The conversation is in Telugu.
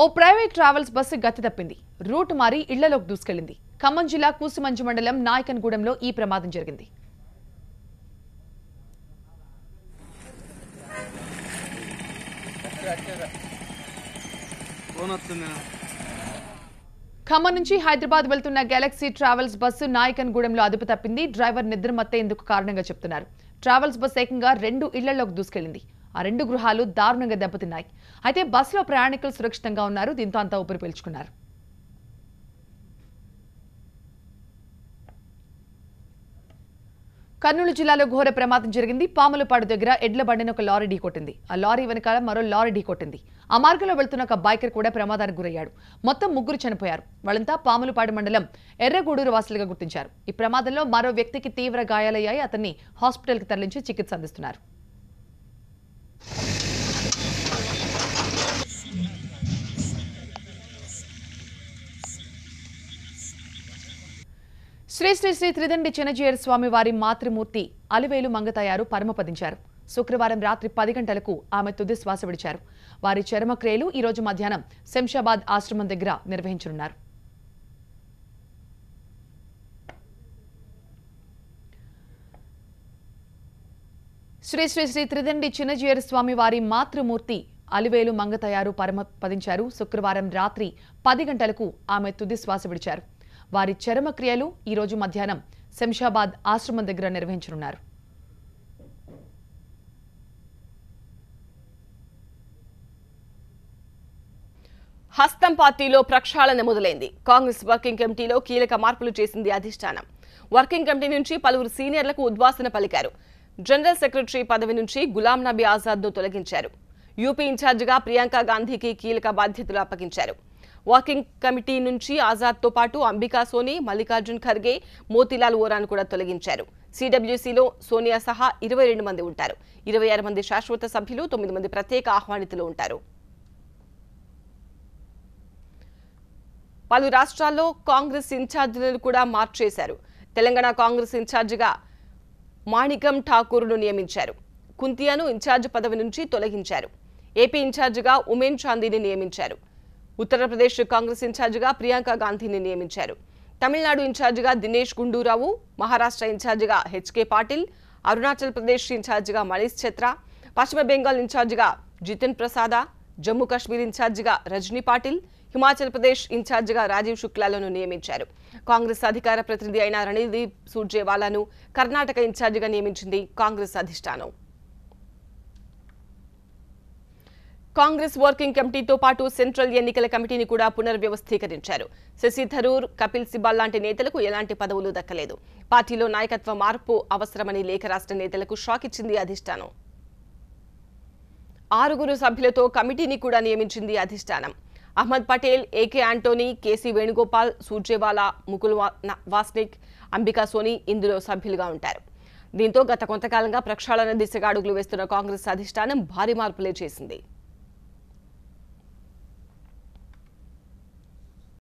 ఓ ప్రైవేట్ ట్రావెల్స్ బస్సు గతి తప్పింది రూట్ మారి ఇళ్లలోకి దూసుకెళ్లింది ఖమ్మం జిల్లా కూసుమంచి మండలం నాయకన్గూడెంలో ఈ ప్రమాదం జరిగింది ఖమ్మం నుంచి హైదరాబాద్ వెళ్తున్న గెలాక్సీ ట్రావెల్స్ బస్సు నాయకన్గూడెంలో అదుపు తప్పింది డ్రైవర్ నిద్రమత్తే ఇందుకు కారణంగా చెప్తున్నారు ట్రావెల్స్ బస్ ఏకంగా రెండు ఇళ్లలోకి దూసుకెళ్లింది ఆ రెండు గృహాలు దారుణంగా దెబ్బతిన్నాయి అయితే బస్సులో ప్రయాణికులు సురక్షితంగా ఉన్నారు దీంతో అంతా ఊపిరి పీల్చుకున్నారు కర్నూలు జిల్లాలో ఘోర ప్రమాదం జరిగింది పాములపాడు దగ్గర ఎడ్ల బండిన ఒక లారీ ఢీకొట్టింది ఆ లారీ వెనకాల మరో లారీ ఢీకొట్టింది ఆ మార్గంలో వెళ్తున్న ఒక బైకర్ కూడా ప్రమాదానికి గురయ్యాడు మొత్తం ముగ్గురు చనిపోయారు వాళ్ళంతా పాములపాడు మండలం ఎర్రగూడూరు వాసులుగా గుర్తించారు ఈ ప్రమాదంలో మరో వ్యక్తికి తీవ్ర గాయాలయ్యాయి అతన్ని హాస్పిటల్కి తరలించి చికిత్స అందిస్తున్నారు శ్రీ శ్రీ శ్రీ త్రిదండి స్వామి వారి మాతృమూర్తి అలివేలు మంగతయారు పరమపదించారు శుక్రవారం రాత్రి పది గంటలకు ఆమె తుది శ్వాస విడిచారు వారి చర్మక్రియలు ఈరోజు మధ్యాహ్నం శంషాబాద్ ఆశ్రమం దగ్గర నిర్వహించనున్నారు శ్రీ శ్రీ శ్రీ త్రిదండి చిన్నజీయర్ స్వామి వారి మాతృమూర్తి అలివేలు మంగతయారు పరమపదించారు శుక్రవారం రాత్రి పది గంటలకు ఆమె తుది శ్వాస విడిచారు వారి ఈ ఈరోజు మధ్యాహ్నం శంషాబాద్ ఆశ్రమం దగ్గర నిర్వహించనున్నారు హస్తం పార్టీలో ప్రక్షాళన మొదలైంది కాంగ్రెస్ వర్కింగ్ కమిటీలో కీలక మార్పులు చేసింది అధిష్టానం వర్కింగ్ కమిటీ నుంచి పలువురు సీనియర్లకు ఉద్వాసన పలికారు జనరల్ సెక్రటరీ పదవి నుంచి గులాం నబీ ఆజాద్ను తొలగించారు యూపీ ఇన్ఛార్జిగా ప్రియాంక గాంధీకి కీలక బాధ్యతలు అప్పగించారు వాకింగ్ కమిటీ నుంచి ఆజాద్తో పాటు అంబికా సోని మల్లికార్జున్ ఖర్గే మోతిలాల్ ఓరాను కూడా తొలగించారు సిడబ్ల్యూసీలో సోనియా సహా ఇరవై రెండు మంది ఉంటారు ఇరవై ఆరు మంది శాశ్వత సభ్యులు తొమ్మిది మంది ప్రత్యేక ఆహ్వానితులు ఉంటారు పలు రాష్ట్రాల్లో కాంగ్రెస్ ఇన్ఛార్జీలను కూడా మార్చేశారు తెలంగాణ కాంగ్రెస్ ఇన్ఛార్జిగా మాణికం ఠాకూర్ను నియమించారు కుంతియాను ఇన్ఛార్జ్ పదవి నుంచి తొలగించారు ఏపీ ఇన్ఛార్జిగా ఉమేన్ చాందీని నియమించారు ఉత్తరప్రదేశ్ కాంగ్రెస్ ఇన్ఛార్జిగా ప్రియాంక గాంధీని నియమించారు తమిళనాడు ఇన్ఛార్జిగా దినేష్ గుండూరావు మహారాష్ట్ర ఇన్ఛార్జిగా హెచ్కే పాటిల్ అరుణాచల్ ప్రదేశ్ ఇన్ఛార్జిగా మణీష్ ఛత్రా పశ్చిమ బెంగాల్ ఇన్ఛార్జిగా జితిన్ ప్రసాద జమ్మూ కాశ్మీర్ ఇన్ఛార్జిగా రజనీ పాటిల్ హిమాచల్ ప్రదేశ్ ఇన్ఛార్జిగా రాజీవ్ శుక్లాలను నియమించారు కాంగ్రెస్ అధికార ప్రతినిధి అయిన రణీదీప్ సూర్జేవాలాను కర్ణాటక ఇన్ఛార్జిగా నియమించింది కాంగ్రెస్ అధిష్టానం కాంగ్రెస్ వర్కింగ్ కమిటీతో పాటు సెంట్రల్ ఎన్నికల కమిటీని కూడా పునర్వ్యవస్థీకరించారు శశి థరూర్ కపిల్ సిబాల్ లాంటి నేతలకు ఎలాంటి పదవులు దక్కలేదు పార్టీలో నాయకత్వ మార్పు అవసరమని లేఖ రాష్ట్ర నేతలకు షాక్ ఇచ్చింది అధిష్టానం ఆరుగురు సభ్యులతో కమిటీని కూడా నియమించింది అధిష్టానం అహ్మద్ పటేల్ ఏకే ఆంటోనీ కేసీ వేణుగోపాల్ సూర్జేవాలా ముకుల్ వాస్నిక్ అంబికా సోని ఇందులో సభ్యులుగా ఉంటారు దీంతో గత కొంతకాలంగా ప్రక్షాళన దిశగా అడుగులు వేస్తున్న కాంగ్రెస్ అధిష్టానం భారీ మార్పులే చేసింది